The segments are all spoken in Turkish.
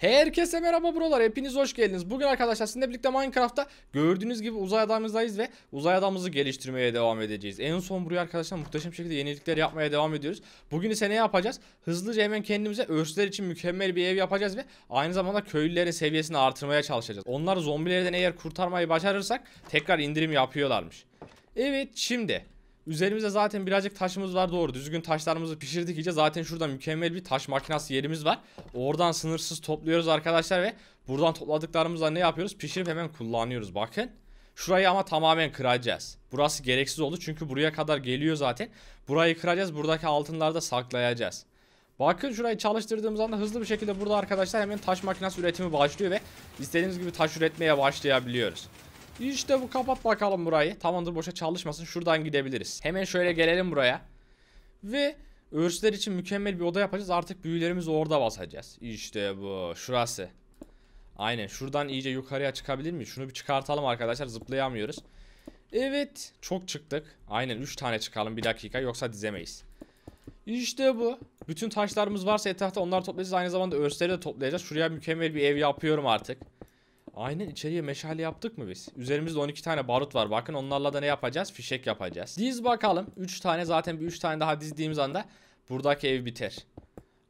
Herkese merhaba buralar hepiniz hoş geldiniz. Bugün arkadaşlar sizinle birlikte Minecraft'ta gördüğünüz gibi uzay adamızdayız ve uzay adamımızı geliştirmeye devam edeceğiz. En son buraya arkadaşlar muhteşem şekilde yenilikler yapmaya devam ediyoruz. Bugün ise ne yapacağız? Hızlıca hemen kendimize örsler için mükemmel bir ev yapacağız ve aynı zamanda köylülerin seviyesini artırmaya çalışacağız. Onlar zombilerden eğer kurtarmayı başarırsak tekrar indirim yapıyorlarmış. Evet şimdi Üzerimizde zaten birazcık taşımız var doğru. Düzgün taşlarımızı pişirdik iyice. Zaten şurada mükemmel bir taş makinası yerimiz var. Oradan sınırsız topluyoruz arkadaşlar ve buradan topladıklarımızla ne yapıyoruz? Pişirip hemen kullanıyoruz bakın. Şurayı ama tamamen kıracağız. Burası gereksiz oldu çünkü buraya kadar geliyor zaten. Burayı kıracağız. Buradaki altınları da saklayacağız. Bakın şurayı çalıştırdığımız anda hızlı bir şekilde burada arkadaşlar hemen taş makinesi üretimi başlıyor ve istediğimiz gibi taş üretmeye başlayabiliyoruz. İşte bu kapat bakalım burayı. Tamamdır boşa çalışmasın. Şuradan gidebiliriz. Hemen şöyle gelelim buraya. Ve örsler için mükemmel bir oda yapacağız. Artık büyülerimizi orada basacağız. İşte bu. Şurası. Aynen. Şuradan iyice yukarıya çıkabilir miyiz? Şunu bir çıkartalım arkadaşlar. Zıplayamıyoruz. Evet. Çok çıktık. Aynen 3 tane çıkalım bir dakika. Yoksa dizemeyiz. İşte bu. Bütün taşlarımız varsa etrafta onları toplayacağız. Aynı zamanda örsleri de toplayacağız. Şuraya mükemmel bir ev yapıyorum artık. Aynen içeriye meşale yaptık mı biz? Üzerimizde 12 tane barut var. Bakın onlarla da ne yapacağız? Fişek yapacağız. Diz bakalım. 3 tane zaten bir 3 tane daha dizdiğimiz anda buradaki ev biter.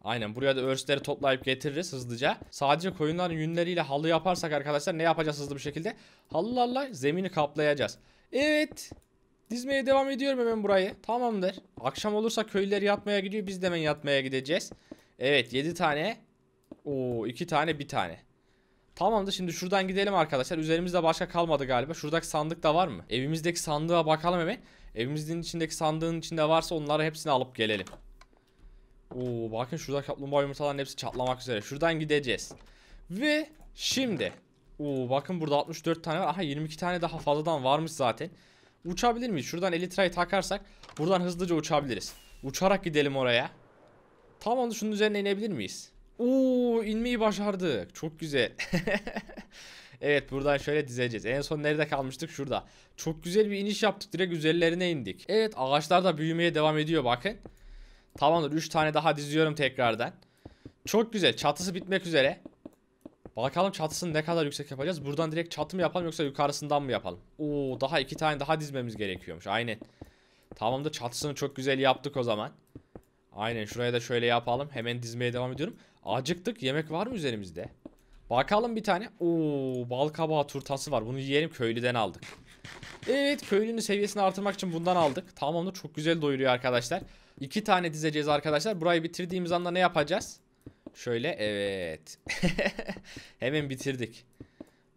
Aynen buraya da örsleri toplayıp getiririz hızlıca. Sadece koyunların yünleriyle halı yaparsak arkadaşlar ne yapacağız hızlı bir şekilde? Halılarla zemini kaplayacağız. Evet. Dizmeye devam ediyorum hemen burayı. Tamamdır. Akşam olursa köylüler yatmaya gidiyor. Biz de hemen yatmaya gideceğiz. Evet 7 tane. Oo 2 tane 1 tane. Tamam da şimdi şuradan gidelim arkadaşlar. Üzerimizde başka kalmadı galiba. Şuradaki sandık da var mı? Evimizdeki sandığa bakalım hemen. Evimizin içindeki sandığın içinde varsa onları hepsini alıp gelelim. Oo bakın şurada kaplumbağa yumurtaların hepsi çatlamak üzere. Şuradan gideceğiz. Ve şimdi. Oo bakın burada 64 tane var. Aha 22 tane daha fazladan varmış zaten. Uçabilir miyiz? Şuradan elitrayı takarsak buradan hızlıca uçabiliriz. Uçarak gidelim oraya. Tamam da şunun üzerine inebilir miyiz? Oo inmeyi başardık. Çok güzel. evet buradan şöyle dizeceğiz. En son nerede kalmıştık? Şurada. Çok güzel bir iniş yaptık. Direkt üzerlerine indik. Evet ağaçlar da büyümeye devam ediyor bakın. Tamamdır 3 tane daha diziyorum tekrardan. Çok güzel. Çatısı bitmek üzere. Bakalım çatısını ne kadar yüksek yapacağız. Buradan direkt çatı mı yapalım yoksa yukarısından mı yapalım? Oo daha iki tane daha dizmemiz gerekiyormuş. Aynen. Tamamdır çatısını çok güzel yaptık o zaman. Aynen şuraya da şöyle yapalım. Hemen dizmeye devam ediyorum. Acıktık. Yemek var mı üzerimizde? Bakalım bir tane. Oo, bal kabağı turtası var. Bunu yiyelim köylüden aldık. Evet köylünün seviyesini artırmak için bundan aldık. Tamamdır çok güzel doyuruyor arkadaşlar. İki tane dizeceğiz arkadaşlar. Burayı bitirdiğimiz anda ne yapacağız? Şöyle evet. Hemen bitirdik.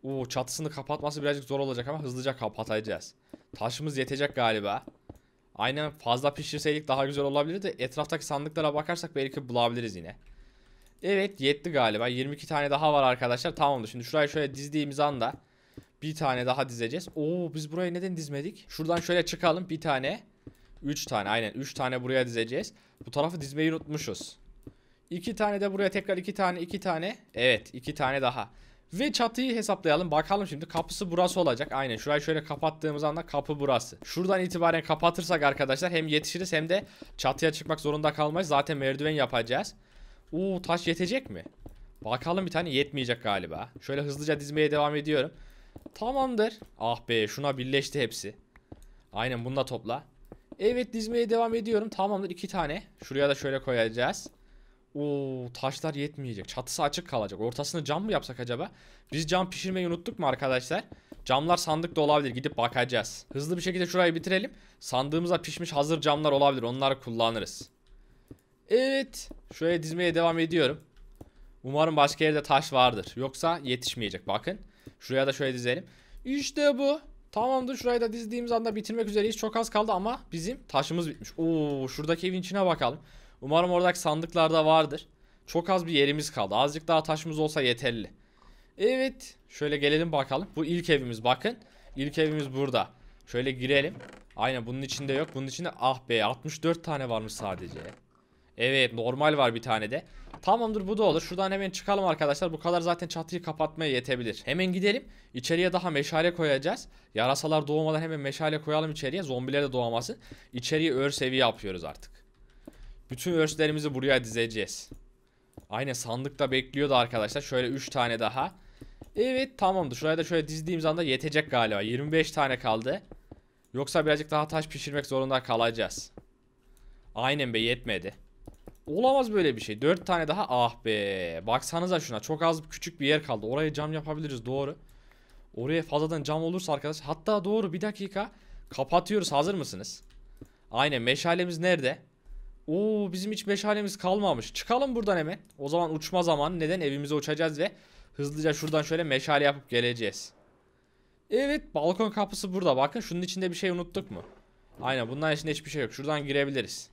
Oo, çatısını kapatması birazcık zor olacak ama hızlıca kapatacağız. Taşımız yetecek galiba. Aynen fazla pişirseydik daha güzel olabilirdi. etraftaki sandıklara bakarsak belki bulabiliriz yine. Evet yetti galiba. 22 tane daha var arkadaşlar. oldu. Şimdi şurayı şöyle dizdiğimiz anda bir tane daha dizeceğiz. Oo biz burayı neden dizmedik? Şuradan şöyle çıkalım bir tane. 3 tane aynen 3 tane buraya dizeceğiz. Bu tarafı dizmeyi unutmuşuz. 2 tane de buraya tekrar 2 tane 2 tane. Evet 2 tane daha. Ve çatıyı hesaplayalım. Bakalım şimdi kapısı burası olacak. Aynen şurayı şöyle kapattığımız anda kapı burası. Şuradan itibaren kapatırsak arkadaşlar hem yetişiriz hem de çatıya çıkmak zorunda kalmayız. Zaten merdiven yapacağız. Uuu taş yetecek mi? Bakalım bir tane yetmeyecek galiba. Şöyle hızlıca dizmeye devam ediyorum. Tamamdır. Ah be şuna birleşti hepsi. Aynen bunu da topla. Evet dizmeye devam ediyorum. Tamamdır iki tane. Şuraya da şöyle koyacağız. Oo taşlar yetmeyecek. Çatısı açık kalacak. Ortasını cam mı yapsak acaba? Biz cam pişirmeyi unuttuk mu arkadaşlar? Camlar sandıkta olabilir. Gidip bakacağız. Hızlı bir şekilde şurayı bitirelim. Sandığımızda pişmiş hazır camlar olabilir. Onları kullanırız. Evet. Şöyle dizmeye devam ediyorum. Umarım başka yerde taş vardır. Yoksa yetişmeyecek bakın. Şuraya da şöyle dizelim. İşte bu. Tamamdır şurayı da dizdiğimiz anda bitirmek üzereyiz. Çok az kaldı ama bizim taşımız bitmiş. Oo, şuradaki evin içine bakalım. Umarım oradaki sandıklarda vardır. Çok az bir yerimiz kaldı. Azıcık daha taşımız olsa yeterli. Evet. Şöyle gelelim bakalım. Bu ilk evimiz bakın. İlk evimiz burada. Şöyle girelim. Aynen bunun içinde yok. Bunun içinde ah be 64 tane varmış sadece. Evet normal var bir tane de. Tamamdır bu da olur. Şuradan hemen çıkalım arkadaşlar. Bu kadar zaten çatıyı kapatmaya yetebilir. Hemen gidelim. İçeriye daha meşale koyacağız. Yarasalar doğmadan hemen meşale koyalım içeriye. Zombiler de doğmasın. İçeriye ör seviye yapıyoruz artık. Bütün örslerimizi buraya dizeceğiz. Aynen sandıkta bekliyordu arkadaşlar. Şöyle 3 tane daha. Evet tamamdır. Şuraya da şöyle dizdiğimiz anda yetecek galiba. 25 tane kaldı. Yoksa birazcık daha taş pişirmek zorunda kalacağız. Aynen be yetmedi. Olamaz böyle bir şey. Dört tane daha ah be. Baksanıza şuna çok az küçük bir yer kaldı. Oraya cam yapabiliriz doğru. Oraya fazladan cam olursa arkadaş. Hatta doğru bir dakika. Kapatıyoruz hazır mısınız? Aynen meşalemiz nerede? Oo bizim hiç meşalemiz kalmamış. Çıkalım buradan hemen. O zaman uçma zamanı. Neden? Evimize uçacağız ve hızlıca şuradan şöyle meşale yapıp geleceğiz. Evet balkon kapısı burada. Bakın şunun içinde bir şey unuttuk mu? Aynen bunların içinde hiçbir şey yok. Şuradan girebiliriz.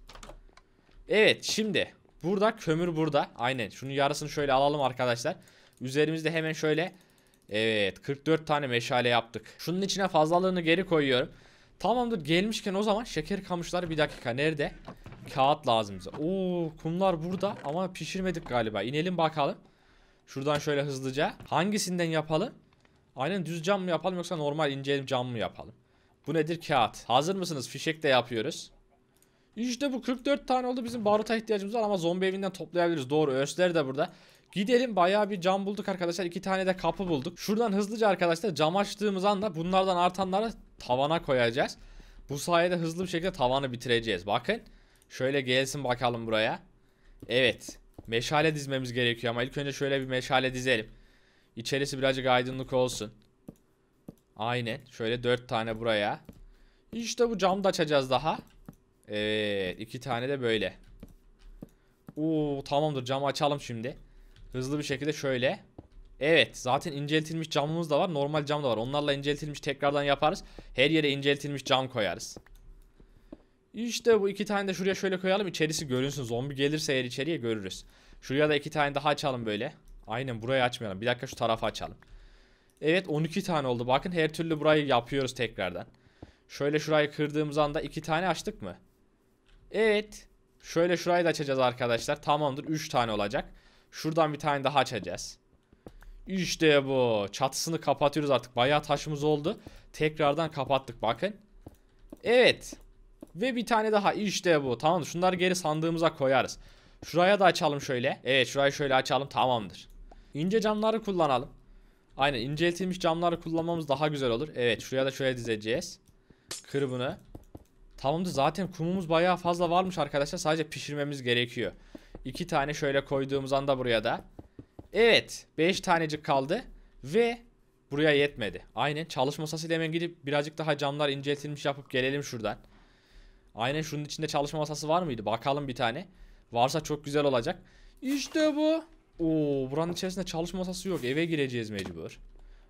Evet şimdi burada kömür burada. Aynen şunun yarısını şöyle alalım arkadaşlar. Üzerimizde hemen şöyle evet 44 tane meşale yaptık. Şunun içine fazlalığını geri koyuyorum. Tamamdır gelmişken o zaman şeker kamışları bir dakika nerede? Kağıt lazım bize. Oo kumlar burada ama pişirmedik galiba. İnelim bakalım. Şuradan şöyle hızlıca. Hangisinden yapalım? Aynen düz cam mı yapalım yoksa normal ince cam mı yapalım? Bu nedir kağıt? Hazır mısınız? Fişek de yapıyoruz. İşte bu 44 tane oldu bizim baruta ihtiyacımız var ama zombi evinden toplayabiliriz doğru öğüsleri de burada. Gidelim bayağı bir cam bulduk arkadaşlar. iki tane de kapı bulduk. Şuradan hızlıca arkadaşlar cam açtığımız anda bunlardan artanları tavana koyacağız. Bu sayede hızlı bir şekilde tavanı bitireceğiz. Bakın. Şöyle gelsin bakalım buraya. Evet. Meşale dizmemiz gerekiyor ama ilk önce şöyle bir meşale dizelim. İçerisi birazcık aydınlık olsun. Aynen. Şöyle 4 tane buraya. İşte bu camı da açacağız daha. Evet iki tane de böyle. Uuu tamamdır camı açalım şimdi. Hızlı bir şekilde şöyle. Evet zaten inceltilmiş camımız da var. Normal cam da var. Onlarla inceltilmiş tekrardan yaparız. Her yere inceltilmiş cam koyarız. İşte bu iki tane de şuraya şöyle koyalım. İçerisi görünsün. Zombi gelirse eğer içeriye görürüz. Şuraya da iki tane daha açalım böyle. Aynen burayı açmayalım. Bir dakika şu tarafa açalım. Evet 12 tane oldu. Bakın her türlü burayı yapıyoruz tekrardan. Şöyle şurayı kırdığımız anda iki tane açtık mı? Evet. Şöyle şurayı da açacağız arkadaşlar. Tamamdır 3 tane olacak. Şuradan bir tane daha açacağız. İşte bu. Çatısını kapatıyoruz artık. Bayağı taşımız oldu. Tekrardan kapattık bakın. Evet. Ve bir tane daha. İşte bu. Tamamdır. şunları geri sandığımıza koyarız. Şuraya da açalım şöyle. Evet şurayı şöyle açalım. Tamamdır. İnce camları kullanalım. Aynen inceltilmiş camları kullanmamız daha güzel olur. Evet şuraya da şöyle dizeceğiz. Kır bunu. Tamamdır zaten kumumuz bayağı fazla varmış arkadaşlar. Sadece pişirmemiz gerekiyor. İki tane şöyle koyduğumuz anda buraya da. Evet. Beş tanecik kaldı. Ve buraya yetmedi. Aynen çalışma masasıyla hemen gidip birazcık daha camlar inceltilmiş yapıp gelelim şuradan. Aynen şunun içinde çalışma masası var mıydı? Bakalım bir tane. Varsa çok güzel olacak. İşte bu. Oo, buranın içerisinde çalışma masası yok. Eve gireceğiz mecbur.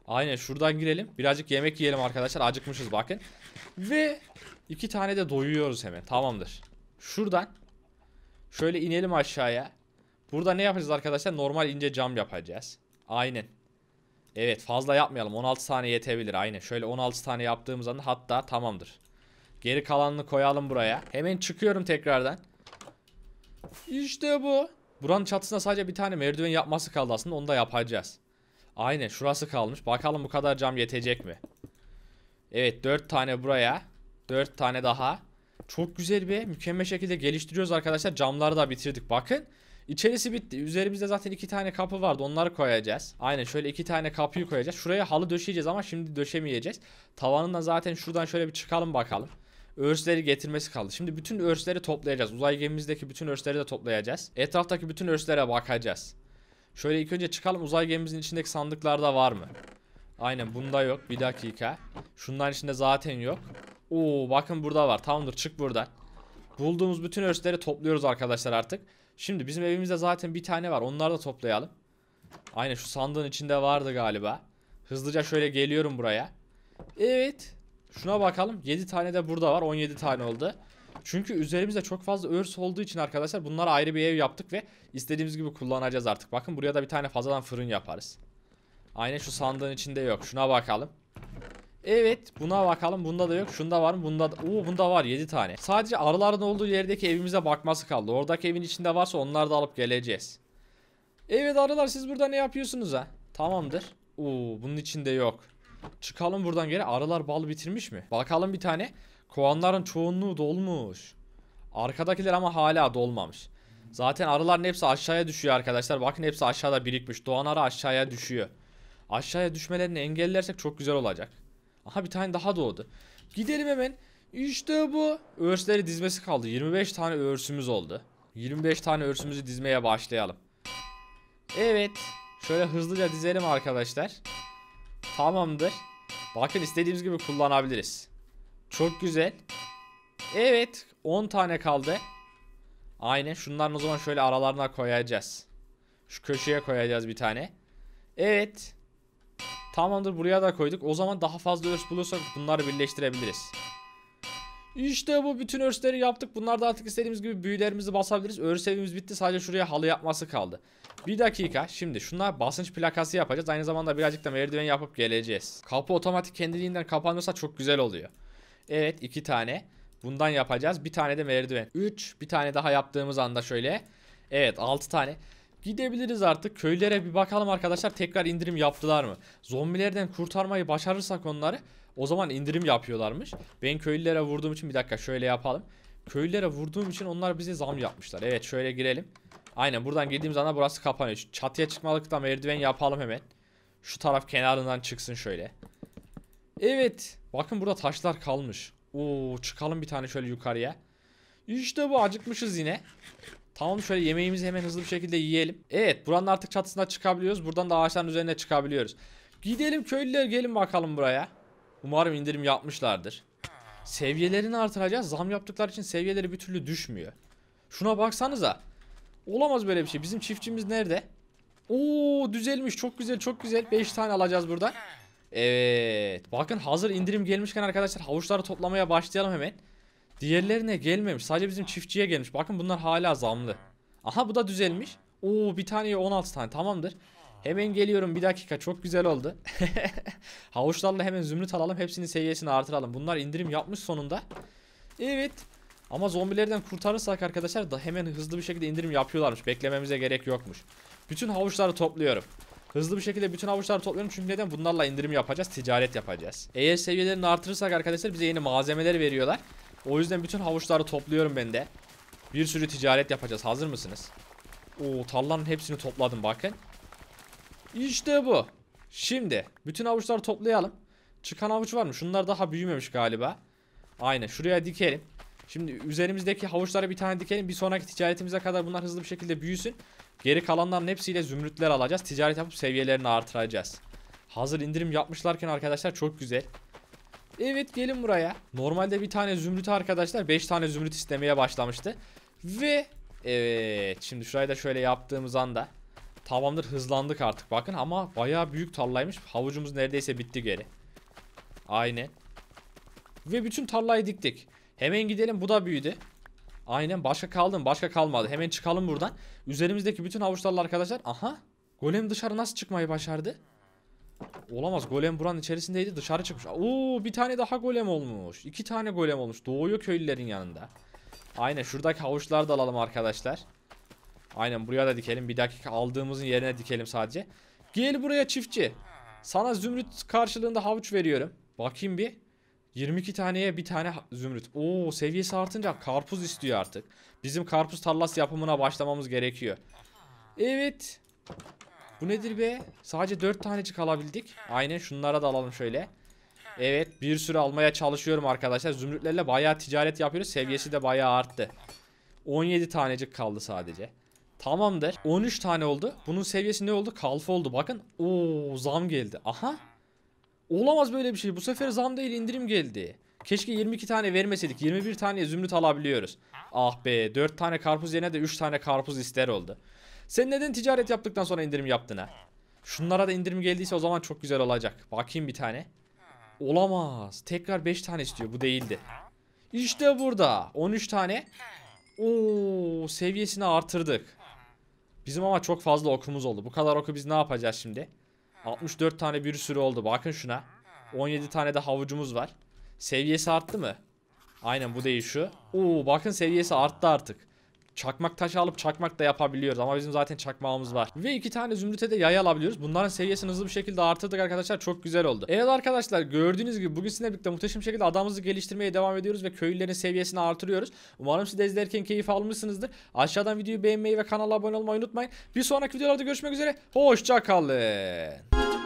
Aynen şuradan girelim. Birazcık yemek yiyelim arkadaşlar. Acıkmışız bakın. Ve İki tane de doyuyoruz hemen. Tamamdır. Şuradan şöyle inelim aşağıya. Burada ne yapacağız arkadaşlar? Normal ince cam yapacağız. Aynen. Evet fazla yapmayalım. 16 tane yetebilir. Aynen. Şöyle 16 tane yaptığımız anda hatta tamamdır. Geri kalanını koyalım buraya. Hemen çıkıyorum tekrardan. İşte bu. Buranın çatısına sadece bir tane merdiven yapması kaldı aslında. Onu da yapacağız. Aynen şurası kalmış. Bakalım bu kadar cam yetecek mi? Evet 4 tane buraya. 4 tane daha. Çok güzel bir mükemmel şekilde geliştiriyoruz arkadaşlar. Camları da bitirdik bakın. İçerisi bitti. Üzerimizde zaten iki tane kapı vardı. Onları koyacağız. Aynen şöyle iki tane kapıyı koyacağız. Şuraya halı döşeyeceğiz ama şimdi döşemeyeceğiz. Tavanından zaten şuradan şöyle bir çıkalım bakalım. Örsleri getirmesi kaldı. Şimdi bütün örsleri toplayacağız. Uzay gemimizdeki bütün örsleri de toplayacağız. Etraftaki bütün örslere bakacağız. Şöyle ilk önce çıkalım uzay gemimizin içindeki sandıklarda var mı? Aynen bunda yok. Bir dakika. Şunların içinde zaten yok. Oo bakın burada var. Tamamdır çık buradan. Bulduğumuz bütün örsleri topluyoruz arkadaşlar artık. Şimdi bizim evimizde zaten bir tane var. Onları da toplayalım. Aynen şu sandığın içinde vardı galiba. Hızlıca şöyle geliyorum buraya. Evet. Şuna bakalım. 7 tane de burada var. 17 tane oldu. Çünkü üzerimizde çok fazla örs olduğu için arkadaşlar bunlara ayrı bir ev yaptık ve istediğimiz gibi kullanacağız artık. Bakın buraya da bir tane fazladan fırın yaparız. Aynen şu sandığın içinde yok. Şuna bakalım. Evet buna bakalım bunda da yok şunda var mı bunda da Oo, bunda var 7 tane Sadece arıların olduğu yerdeki evimize bakması kaldı Oradaki evin içinde varsa onları da alıp geleceğiz Evet arılar siz burada ne yapıyorsunuz ha Tamamdır Oo, bunun içinde yok Çıkalım buradan geri arılar bal bitirmiş mi Bakalım bir tane Kovanların çoğunluğu dolmuş Arkadakiler ama hala dolmamış Zaten arıların hepsi aşağıya düşüyor arkadaşlar Bakın hepsi aşağıda birikmiş Doğan arı aşağıya düşüyor Aşağıya düşmelerini engellersek çok güzel olacak Aha bir tane daha doğdu. Gidelim hemen. İşte bu. Örsleri dizmesi kaldı. 25 tane örsümüz oldu. 25 tane örsümüzü dizmeye başlayalım. Evet. Şöyle hızlıca dizelim arkadaşlar. Tamamdır. Bakın istediğimiz gibi kullanabiliriz. Çok güzel. Evet. 10 tane kaldı. Aynen. Şunların o zaman şöyle aralarına koyacağız. Şu köşeye koyacağız bir tane. Evet. Tamamdır buraya da koyduk. O zaman daha fazla örs bulursak bunları birleştirebiliriz. İşte bu bütün örsleri yaptık. Bunlar da artık istediğimiz gibi büyülerimizi basabiliriz. Örs evimiz bitti. Sadece şuraya halı yapması kaldı. Bir dakika. Şimdi şunlar basınç plakası yapacağız. Aynı zamanda birazcık da merdiven yapıp geleceğiz. Kapı otomatik kendiliğinden kapanırsa çok güzel oluyor. Evet iki tane. Bundan yapacağız. Bir tane de merdiven. Üç. Bir tane daha yaptığımız anda şöyle. Evet altı tane. Gidebiliriz artık. Köylere bir bakalım arkadaşlar. Tekrar indirim yaptılar mı? Zombilerden kurtarmayı başarırsak onları o zaman indirim yapıyorlarmış. Ben köylülere vurduğum için bir dakika şöyle yapalım. Köylülere vurduğum için onlar bize zam yapmışlar. Evet şöyle girelim. Aynen buradan girdiğimiz anda burası kapanıyor. çatıya çıkmalıkta merdiven yapalım hemen. Şu taraf kenarından çıksın şöyle. Evet. Bakın burada taşlar kalmış. Oo çıkalım bir tane şöyle yukarıya. İşte bu acıkmışız yine. Tamam şöyle yemeğimizi hemen hızlı bir şekilde yiyelim. Evet buranın artık çatısına çıkabiliyoruz. Buradan da ağaçların üzerine çıkabiliyoruz. Gidelim köylüler gelin bakalım buraya. Umarım indirim yapmışlardır. Seviyelerini artıracağız. Zam yaptıkları için seviyeleri bir türlü düşmüyor. Şuna baksanıza. Olamaz böyle bir şey. Bizim çiftçimiz nerede? Oo düzelmiş. Çok güzel çok güzel. 5 tane alacağız buradan. Evet. Bakın hazır indirim gelmişken arkadaşlar havuçları toplamaya başlayalım hemen. Diğerlerine gelmemiş. Sadece bizim çiftçiye gelmiş. Bakın bunlar hala zamlı. Aha bu da düzelmiş. Oo bir taneye 16 tane tamamdır. Hemen geliyorum bir dakika çok güzel oldu. Havuçlarla hemen zümrüt alalım hepsinin seviyesini artıralım. Bunlar indirim yapmış sonunda. Evet. Ama zombilerden kurtarırsak arkadaşlar da hemen hızlı bir şekilde indirim yapıyorlarmış. Beklememize gerek yokmuş. Bütün havuçları topluyorum. Hızlı bir şekilde bütün havuçları topluyorum çünkü neden? Bunlarla indirim yapacağız, ticaret yapacağız. Eğer seviyelerini artırırsak arkadaşlar bize yeni malzemeler veriyorlar. O yüzden bütün havuçları topluyorum ben de. Bir sürü ticaret yapacağız. Hazır mısınız? Oo tarlanın hepsini topladım bakın. İşte bu. Şimdi bütün havuçları toplayalım. Çıkan havuç var mı? Şunlar daha büyümemiş galiba. Aynen şuraya dikelim. Şimdi üzerimizdeki havuçlara bir tane dikelim. Bir sonraki ticaretimize kadar bunlar hızlı bir şekilde büyüsün. Geri kalanların hepsiyle zümrütler alacağız. Ticaret yapıp seviyelerini artıracağız. Hazır indirim yapmışlarken arkadaşlar çok güzel. Evet gelin buraya. Normalde bir tane zümrüt arkadaşlar 5 tane zümrüt istemeye başlamıştı. Ve evet şimdi şurayı da şöyle yaptığımız anda tamamdır hızlandık artık bakın ama baya büyük tarlaymış. Havucumuz neredeyse bitti geri. Aynen. Ve bütün tarlayı diktik. Hemen gidelim bu da büyüdü. Aynen başka kaldı mı? Başka kalmadı. Hemen çıkalım buradan. Üzerimizdeki bütün havuçlarla arkadaşlar. Aha. Golem dışarı nasıl çıkmayı başardı? Olamaz golem buranın içerisindeydi dışarı çıkmış. Oo bir tane daha golem olmuş. iki tane golem olmuş. Doğuyor köylülerin yanında. Aynen şuradaki havuçları da alalım arkadaşlar. Aynen buraya da dikelim. Bir dakika aldığımızın yerine dikelim sadece. Gel buraya çiftçi. Sana zümrüt karşılığında havuç veriyorum. Bakayım bir. 22 taneye bir tane zümrüt. Oo seviyesi artınca karpuz istiyor artık. Bizim karpuz tarlası yapımına başlamamız gerekiyor. Evet. Bu nedir be? Sadece 4 tanecik alabildik. Aynen şunlara da alalım şöyle. Evet bir sürü almaya çalışıyorum arkadaşlar. Zümrütlerle bayağı ticaret yapıyoruz. Seviyesi de bayağı arttı. 17 tanecik kaldı sadece. Tamamdır. 13 tane oldu. Bunun seviyesi ne oldu? Kalfa oldu. Bakın. Oo zam geldi. Aha. Olamaz böyle bir şey. Bu sefer zam değil indirim geldi. Keşke 22 tane vermeseydik. 21 tane zümrüt alabiliyoruz. Ah be 4 tane karpuz yerine de 3 tane karpuz ister oldu. Sen neden ticaret yaptıktan sonra indirim yaptın ha? Şunlara da indirim geldiyse o zaman çok güzel olacak. Bakayım bir tane. Olamaz. Tekrar 5 tane istiyor. Bu değildi. İşte burada. 13 tane. Oo, seviyesini artırdık. Bizim ama çok fazla okumuz oldu. Bu kadar oku biz ne yapacağız şimdi? 64 tane bir sürü oldu. Bakın şuna. 17 tane de havucumuz var. Seviyesi arttı mı? Aynen bu değil şu. Oo, bakın seviyesi arttı artık. Çakmak taş alıp çakmak da yapabiliyoruz ama bizim zaten çakmağımız var. Ve iki tane zümrüte de yay alabiliyoruz. Bunların seviyesini hızlı bir şekilde artırdık arkadaşlar. Çok güzel oldu. Evet arkadaşlar gördüğünüz gibi bugün sizinle birlikte muhteşem şekilde adamımızı geliştirmeye devam ediyoruz ve köylülerin seviyesini artırıyoruz. Umarım siz de izlerken keyif almışsınızdır. Aşağıdan videoyu beğenmeyi ve kanala abone olmayı unutmayın. Bir sonraki videolarda görüşmek üzere. Hoşçakalın.